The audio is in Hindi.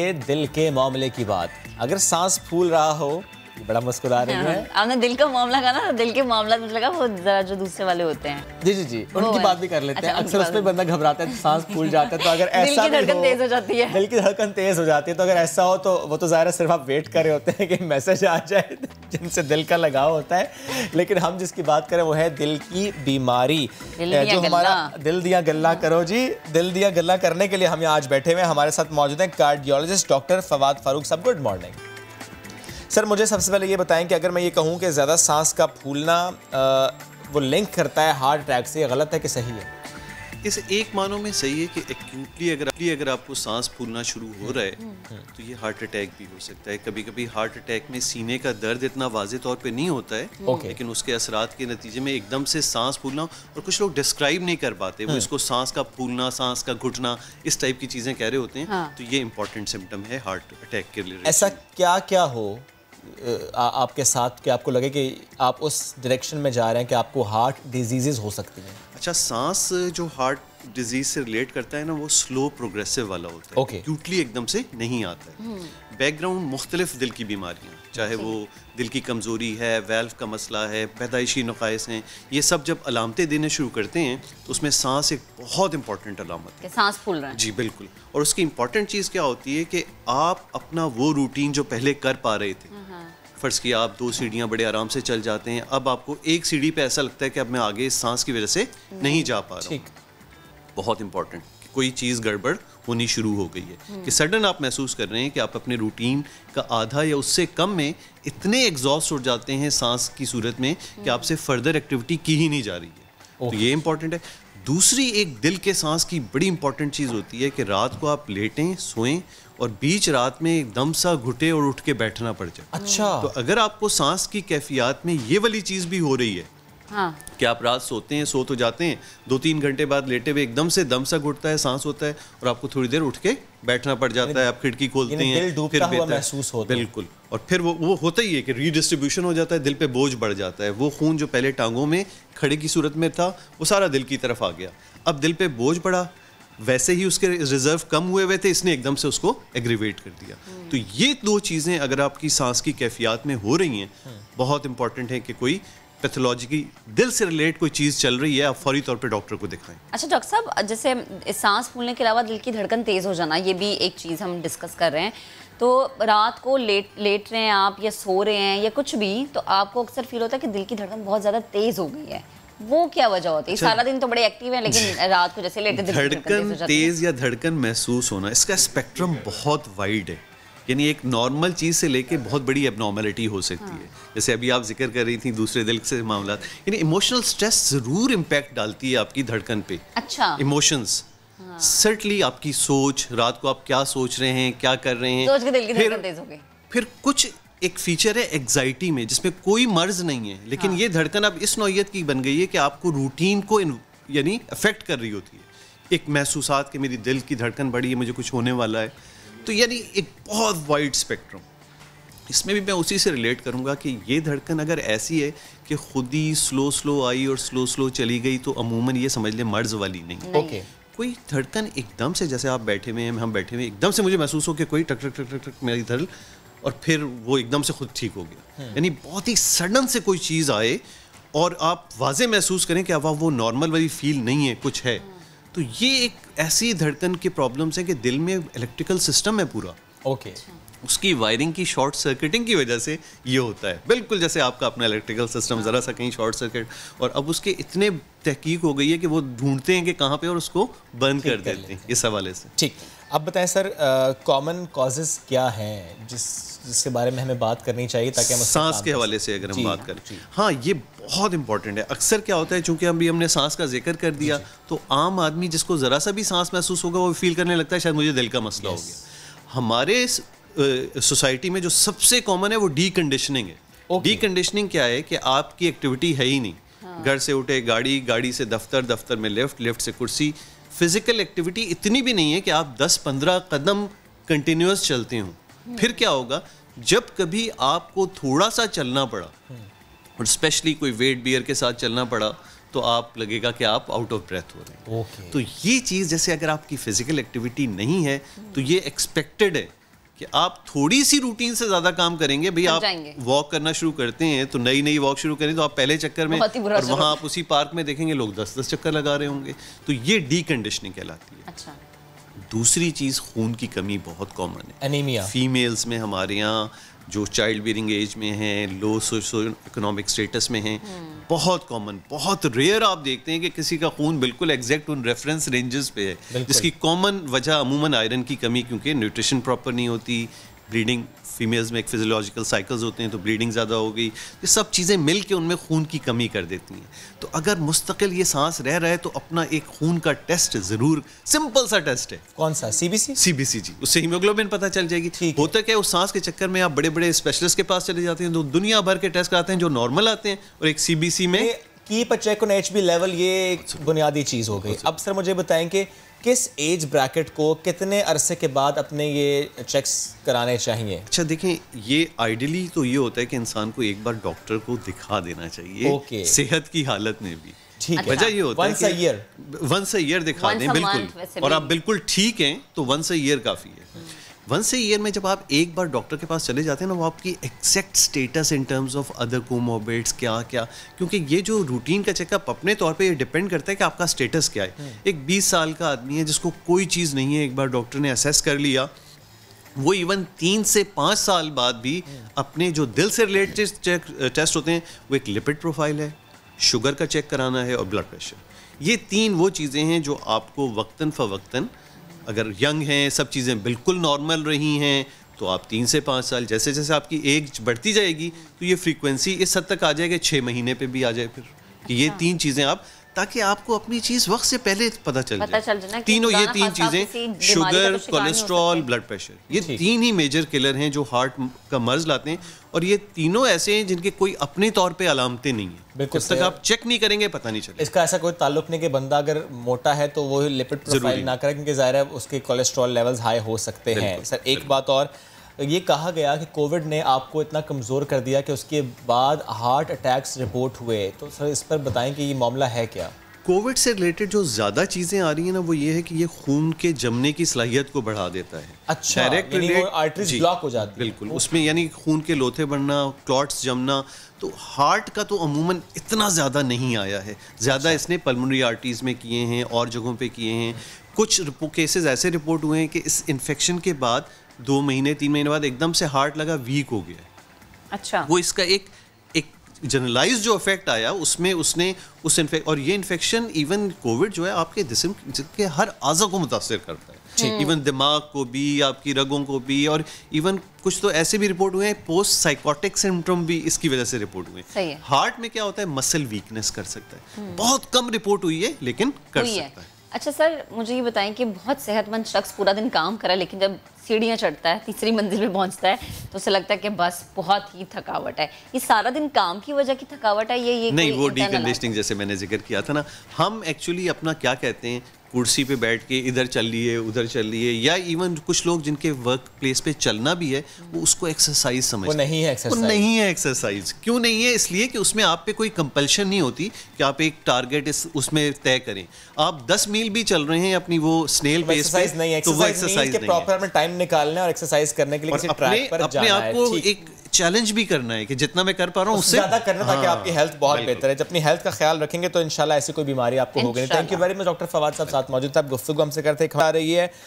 के दिल के मामले की बात अगर सांस फूल रहा हो बड़ा मुस्कुरा हाँ, है आपने दिल का मामला कहा ना दिल के मामला तो मुझे लगा वो जरा जो दूसरे वाले होते हैं जी जी जी उनकी बात भी कर लेते अच्छा, हैं अक्सर उसमें बंदा घबराता है सांस फूल जाता है तो अगर ऐसा दिल की धड़कन तेज हो जाती है दिल की धड़कन तेज हो जाती है तो अगर ऐसा हो तो वो तो ज़ाहिर सिर्फ आप वेट कर रहे होते हैं कि मैसेज आ जाए जिनसे दिल का लगाव होता है लेकिन हम जिसकी बात करें वो है दिल की बीमारी जो हमारा दिल दिया गल्ला करो जी दिल दिया गल्ला करने के लिए हम यहाँ आज बैठे हुए हमारे साथ मौजूद है कार्डियोलॉजिस्ट डॉक्टर फवाद फारूक साहब गुड मॉर्निंग सर मुझे सबसे पहले ये बताएं कि अगर मैं ये कहूँ कि ज़्यादा सांस का फूलना आ, वो लिंक करता है हार्ट अटैक से गलत है कि सही है इस एक मानो में सही है कि एक्यूटली अगर अगर आपको सांस फूलना शुरू हो रहा है तो ये हार्ट अटैक भी हो सकता है कभी कभी हार्ट अटैक में सीने का दर्द इतना वाजे तौर पे नहीं होता है हम्म। okay. लेकिन उसके असरात के नतीजे में एकदम से सांस फूलना और कुछ लोग डिस्क्राइब नहीं कर पाते वो हम्म। इसको सांस का फूलना सांस का घुटना इस टाइप की चीज़ें कह रहे होते हैं हाँ। तो ये इंपॉर्टेंट सिम्टम है हार्ट अटैक के लिए ऐसा क्या क्या हो आ, आपके साथ कि आपको लगे कि आप उस डायरेक्शन में जा रहे हैं कि आपको हार्ट डिजीज़ हो सकती हैं अच्छा सांस जो हार्ट डिजीज़ से रिलेट करता है ना वो स्लो प्रोग्रेसिव वाला होता है okay. क्यूटली एकदम से नहीं आता है हम्म। बैकग्राउंड मुख्तलिफ दिल की बीमारियाँ चाहे वो दिल की कमज़ोरी है वेल्फ का मसला है पैदाइशी नक़ाइस हैं ये सब जब अलामतें देने शुरू करते हैं तो उसमें सांस एक बहुत इंपॉर्टेंट अलामत है सांस फूल रहा है जी बिल्कुल और उसकी इंपॉर्टेंट चीज़ क्या होती है कि आप अपना वो रूटीन जो पहले कर पा रहे थे हम्म, हाँ। फ़र्ज किया आप दो सीढ़ियाँ बड़े आराम से चल जाते हैं अब आपको एक सीढ़ी पर ऐसा लगता है कि अब मैं आगे सांस की वजह से नहीं जा पा रहा हूँ बहुत इंपॉर्टेंट कोई चीज़ गड़बड़ होनी शुरू हो गई है हम्म। कि सडन आप महसूस कर रहे हैं कि आप अपने रूटीन का आधा या उससे कम में इतने एग्जॉस्ट हो जाते हैं सांस की सूरत में कि हम्म। आपसे फर्दर एक्टिविटी की ही नहीं जा रही है तो ये इंपॉर्टेंट है दूसरी एक दिल के सांस की बड़ी इंपॉर्टेंट चीज़ होती है कि रात को आप लेटें सोएं और बीच रात में एकदम सा घुटे और उठ के बैठना पड़ जाए अच्छा तो अगर आपको सांस की कैफियत में ये वाली चीज़ भी हो रही है हाँ। कि आप रात सोते हैं सो तो जाते हैं दो तीन घंटे बाद लेटे हुए एकदम से दम सा घुटता है सांस होता है और आपको थोड़ी देर उठ के बैठना पड़ जाता है आप खिड़की खोलते हैं फिर महसूस होता बिल्कुल और फिर वो वो होता ही है कि रीडिस्ट्रीब्यूशन हो जाता है दिल पे बोझ बढ़ जाता है वो खून जो पहले टांगों में खड़े की सूरत में था वो सारा दिल की तरफ आ गया अब दिल पे बोझ बढ़ा वैसे ही उसके रिजर्व कम हुए हुए थे इसने एकदम से उसको एग्रीवेट कर दिया हम्म। तो ये दो चीज़ें अगर आपकी सांस की कैफियत में हो रही हैं हम्म। बहुत इंपॉर्टेंट है कि कोई पैथोलॉजी की दिल से रिलेट कोई चीज़ चल रही है आप फौरी तौर पे डॉक्टर को दिखाएं अच्छा डॉक्टर साहब जैसे सांस फूलने के अलावा दिल की धड़कन तेज़ हो जाना ये भी एक चीज़ हम डिस्कस कर रहे हैं तो रात को लेट लेट रहे हैं आप या सो रहे हैं या कुछ भी तो आपको अक्सर फील होता है कि दिल की धड़कन बहुत ज़्यादा तेज़ हो गई है वो क्या वजह होती है अच्छा। सारा दिन तो बड़े एक्टिव है लेकिन रात को जैसे लेटे धड़कन तेज़ या धड़कन महसूस होना इसका स्पेक्ट्रम बहुत वाइड है यानी एक नॉर्मल चीज़ से लेके बहुत बड़ी एबनॉर्मेलिटी हो सकती है हाँ। जैसे अभी आप जिक्र कर रही थी दूसरे दिल से मामला यानी इमोशनल स्ट्रेस ज़रूर इम्पैक्ट डालती है आपकी धड़कन पे अच्छा इमोशंस सर्टली हाँ। आपकी सोच रात को आप क्या सोच रहे हैं क्या कर रहे हैं सोच के दिल की फिर, फिर कुछ एक फीचर है एग्जाइटी में जिसमें कोई मर्ज नहीं है लेकिन हाँ। ये धड़कन अब इस नोयत की बन गई है कि आपको रूटीन को यानी अफेक्ट कर रही होती है एक महसूसात कि मेरी दिल की धड़कन बढ़ी है मुझे कुछ होने वाला है तो यानी एक बहुत वाइड स्पेक्ट्रम इसमें भी मैं उसी से रिलेट करूंगा कि ये धड़कन अगर ऐसी है कि खुद ही स्लो स्लो आई और स्लो स्लो चली गई तो अमूमन ये समझ ले मर्ज वाली नहीं ओके कोई धड़कन एकदम से जैसे आप बैठे हुए हैं हम बैठे हुए एकदम से मुझे महसूस हो कि कोई टक टक टक टक टक मेरी धड़ और फिर वो एकदम से खुद ठीक हो गया हाँ। यानी बहुत ही सडन से कोई चीज़ आए और आप वाजे महसूस करें कि अब वो नॉर्मल वाली फील नहीं है कुछ है तो ये एक ऐसी धड़कन की प्रॉब्लम्स है कि दिल में इलेक्ट्रिकल सिस्टम है पूरा ओके okay. अच्छा। उसकी वायरिंग की शॉर्ट सर्किटिंग की वजह से ये होता है बिल्कुल जैसे आपका अपना इलेक्ट्रिकल सिस्टम ज़रा सा कहीं शॉर्ट सर्किट और अब उसके इतने तहकीक हो गई है कि वो ढूंढते हैं कि कहाँ पे और उसको बंद कर देते हैं इस हवाले से ठीक अब बताएं सर कॉमन कॉजेज़ क्या हैं जिस जिसके बारे में हमें बात करनी चाहिए ताकि हम सांस के हवाले से अगर हम बात करें हाँ ये बहुत इंपॉर्टेंट है अक्सर क्या होता है चूंकि अभी हमने सांस का जिक्र कर दिया तो आम आदमी जिसको ज़रा सा भी सांस महसूस होगा वो फील करने लगता है शायद मुझे दिल का मसला हो गया हमारे सोसाइटी में जो सबसे कॉमन है वो डी कंडीशनिंग है डी कंडीशनिंग क्या है कि आपकी एक्टिविटी है ही नहीं हाँ। घर से उठे गाड़ी गाड़ी से दफ्तर दफ्तर में लिफ्ट लिफ्ट से कुर्सी फिजिकल एक्टिविटी इतनी भी नहीं है कि आप 10-15 कदम कंटिन्यूस चलते हों फिर क्या होगा जब कभी आपको थोड़ा सा चलना पड़ा और स्पेशली कोई वेट बियर के साथ चलना पड़ा तो आप लगेगा कि आप आउट ऑफ ब्रेथ हो रहे हैं okay. तो ये चीज़ जैसे अगर आपकी फिजिकल एक्टिविटी नहीं है तो ये एक्सपेक्टेड है कि आप थोड़ी सी रूटीन से ज्यादा काम करेंगे भाई आप वॉक करना शुरू करते हैं तो नई नई वॉक शुरू करें तो आप पहले चक्कर में और वहां आप उसी पार्क में देखेंगे लोग दस दस चक्कर लगा रहे होंगे तो ये डी कंडीशनिंग कहलाती है अच्छा दूसरी चीज़ खून की कमी बहुत कॉमन है एनीमिया फीमेल्स में हमारे यहाँ जो चाइल्ड बियरिंग एज में हैं लो सोशो इकोनॉमिक स्टेटस में हैं hmm। बहुत कॉमन बहुत रेयर आप देखते हैं कि किसी का खून बिल्कुल एग्जैक्ट उन रेफरेंस रेंजेस पे है जिसकी कॉमन वजह अमूमन आयरन की कमी क्योंकि न्यूट्रिशन प्रॉपर नहीं होती ब्लीडिंग फीमेल्स में एक फिजियोलॉजिकल साइकिल्स होते हैं तो ब्लीडिंग ज़्यादा हो गई ये सब चीज़ें मिल के उनमें खून की कमी कर देती हैं तो अगर मुस्तकिल ये सांस रह रहा है तो अपना एक खून का टेस्ट ज़रूर सिंपल सा टेस्ट है कौन सा सी सी सी बी बी सी जी उससे हीमोग्लोबिन पता चल जाएगी ठीक होता क्या उस सांस के चक्कर में आप बड़े बड़े स्पेशलिस्ट के पास चले जाते हैं तो दुनिया भर के टेस्ट कराते हैं जो नॉर्मल आते हैं और एक सी बी सी में keep a check on H B level ये एक बुनियादी चीज़ हो गई अब सर मुझे बताएं कि किस एज ब्रैकेट को कितने अरसे के बाद अपने ये चेक्स कराने चाहिए अच्छा देखें ये आइडियली तो ये होता है कि इंसान को एक बार डॉक्टर को दिखा देना चाहिए ओके सेहत की हालत में भी ठीक है वजह ये होता once है कि वंस अ ईयर दिखा दें बिल्कुल और आप बिल्कुल ठीक हैं तो वंस अ ईयर काफ़ी है वंस ए ईयर में जब आप एक बार डॉक्टर के पास चले जाते हैं ना वो आपकी exact status in terms of other comorbids क्या क्या क्योंकि ये जो रूटीन का चेकअप अपने तौर पे ये डिपेंड करता है कि आपका स्टेटस क्या है हम्म। एक 20 साल का आदमी है जिसको कोई चीज़ नहीं है एक बार डॉक्टर ने असेस कर लिया वो इवन तीन से पाँच साल बाद भी हम्म। अपने जो दिल से रिलेटेड टेस्ट होते हैं वो एक लिपिड प्रोफाइल है शुगर का चेक कराना है और ब्लड प्रेशर ये तीन वो चीज़ें हैं जो आपको वक्ता फ़वक्ता अगर यंग हैं सब चीज़ें बिल्कुल नॉर्मल रही हैं तो आप तीन से पाँच साल जैसे जैसे आपकी एज बढ़ती जाएगी तो ये फ्रीक्वेंसी इस हद तक आ जाएगा छः महीने पे भी आ जाए फिर कि ये अच्छा। तीन चीज़ें आप ताकि आपको अपनी चीज वक्त से पहले पता चल जाए तीनों ये तीन चीजें शुगर कोलेस्ट्रॉल ब्लड प्रेशर ये तीन ही मेजर किलर हैं जो हार्ट का मर्ज लाते हैं और ये तीनों ऐसे हैं जिनके कोई अपने तौर पे अलामतें नहीं है जब तक आप चेक नहीं करेंगे पता नहीं चलेगा इसका ऐसा कोई ताल्लुक नहीं कि बंदा अगर मोटा है तो वो लिपिड प्रोफाइल ना करें क्योंकि ज़ाहिर है उसके कोलेस्ट्रॉल लेवल्स हाई हो सकते हैं सर एक बात और ये कहा गया कि कोविड ने आपको इतना कमज़ोर कर दिया कि उसके बाद हार्ट अटैक्स रिपोर्ट हुए तो सर इस पर बताएं कि ये मामला है क्या कोविड से रिलेटेड जो ज़्यादा चीज़ें आ रही हैं ना वो ये है कि ये खून के जमने की सलाहियत को बढ़ा देता है अच्छा डायरेक्ट आर्टरीज ब्लॉक हो जाती बिल्कुल उसमें यानी खून के लोथे बढ़ना क्लॉट्स जमना तो हार्ट का तो अमूमन इतना ज़्यादा नहीं आया है ज़्यादा अच्छा। इसने पलमरी आर्टीज़ में किए हैं और जगहों पर किए हैं कुछ केसेस ऐसे रिपोर्ट हुए हैं कि इस इन्फेक्शन के बाद दो महीने तीन महीने बाद एकदम से हार्ट लगा वीक हो गया अच्छा वो इसका एक एक जनरलाइज जो इफेक्ट आया उसमें उसने उस इन्फेक्ट और ये इन्फेक्शन इवन कोविड जो है आपके जिसम के हर आज़ा को मुतासर करता है इवन दिमाग को भी आपकी रगों को भी और इवन कुछ तो ऐसे भी रिपोर्ट हुए हैं पोस्ट साइकोटिक सिम्टम भी इसकी वजह से रिपोर्ट हुए हार्ट में क्या होता है मसल वीकनेस कर सकता है हम्म। बहुत कम रिपोर्ट हुई है लेकिन कर सकता है अच्छा सर मुझे ये बताएं कि बहुत सेहतमंद शख्स पूरा दिन काम करा लेकिन जब सीढ़ियाँ चढ़ता है तीसरी मंजिल में पहुँचता है तो उसे लगता है कि बस बहुत ही थकावट है ये सारा दिन काम की वजह की थकावट है ये ये नहीं वो डी जैसे मैंने जिक्र किया था ना हम एक्चुअली अपना क्या कहते हैं कुर्सी पे बैठ के इधर चल लिए उधर चल लिए या इवन कुछ लोग जिनके वर्क प्लेस पे चलना भी है वो उसको एक्सरसाइज समझ वो नहीं है एक्सरसाइज वो नहीं है एक्सरसाइज क्यों नहीं है इसलिए कि उसमें आप पे कोई कंपल्शन नहीं होती कि आप एक टारगेट इस उसमें तय करें आप 10 मील भी चल रहे हैं अपनी वो स्नेल पेस पे नहीं तो वो एक्सरसाइज प्रॉपर टाइम निकालने और एक्सरसाइज करने के लिए अपने आप को एक चैलेंज भी करना है कि जितना मैं कर पा रहा हूँ उससे ज्यादा करना ताकि हाँ, आपकी हेल्थ बहुत बेहतर है जब अपनी हेल्थ का ख्याल रखेंगे तो इनशाला ऐसी कोई बीमारी आपको होगी नहीं thank you very much doctor Fawad साहब साथ मौजूद थे आप गुफ्तु हमसे करते खा रही है